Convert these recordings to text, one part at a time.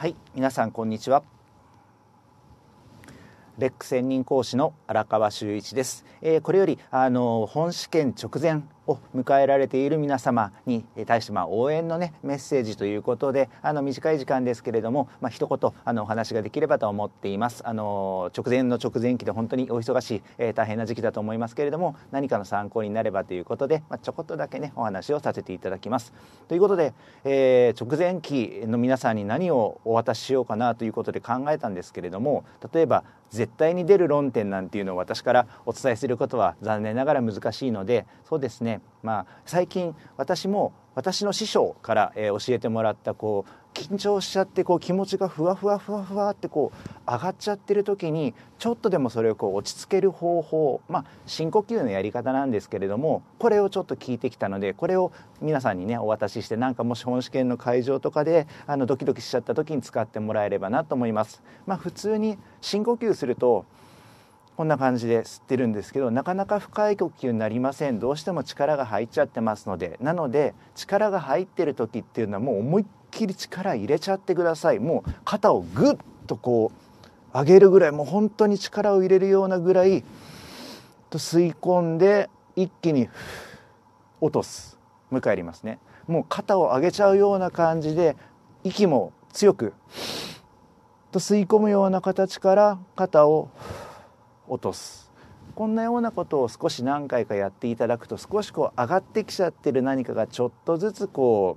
はい皆さんこんにちはレック専任講師の荒川修一です、えー、これよりあの本試験直前を迎えられている皆様に対してま応援の、ね、メッセージということであの短い時間ですけれども、まあ、一言あのお話ができればと思っていますあの直前の直前期で本当にお忙しい、えー、大変な時期だと思いますけれども何かの参考になればということで、まあ、ちょこっとだけねお話をさせていただきます。ということで、えー、直前期の皆さんに何をお渡ししようかなということで考えたんですけれども例えば絶対に出る論点なんていうのを私からお伝えすることは残念ながら難しいのでそうですねまあ、最近私も私の師匠から、えー、教えてもらったこう緊張しちゃってこう気持ちがふわふわふわふわってこう上がっちゃってる時にちょっとでもそれをこう落ち着ける方法、まあ、深呼吸のやり方なんですけれどもこれをちょっと聞いてきたのでこれを皆さんにねお渡ししてなんかもし本試験の会場とかであのドキドキしちゃった時に使ってもらえればなと思います。まあ、普通に深呼吸するとこんな感じで吸ってるんですけどなかなか深い呼吸になりませんどうしても力が入っちゃってますのでなので力が入ってる時っていうのはもう思いっきり力入れちゃってくださいもう肩をぐっとこう上げるぐらいもう本当に力を入れるようなぐらいと吸い込んで一気に落とすもう一回やりますねもう肩を上げちゃうような感じで息も強くと吸い込むような形から肩を落とすこんなようなことを少し何回かやっていただくと少しこう上がってきちゃってる何かがちょっとずつこ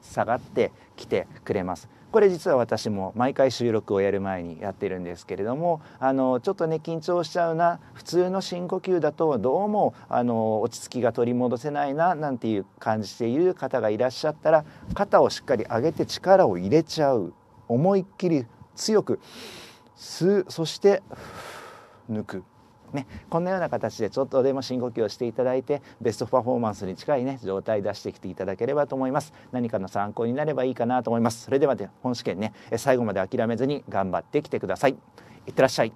う下がってきてくれます。これ実は私も毎回収録をやる前にやってるんですけれどもあのちょっとね緊張しちゃうな普通の深呼吸だとどうもあの落ち着きが取り戻せないななんていう感じている方がいらっしゃったら肩をしっかり上げて力を入れちゃう思いっきり強く吸うそして抜く。ね、こんなような形でちょっとでも深呼吸をしていただいてベストパフォーマンスに近い、ね、状態出してきていただければと思います何かの参考になればいいかなと思いますそれでは、ね、本試験ね最後まで諦めずに頑張ってきてくださいいってらっしゃい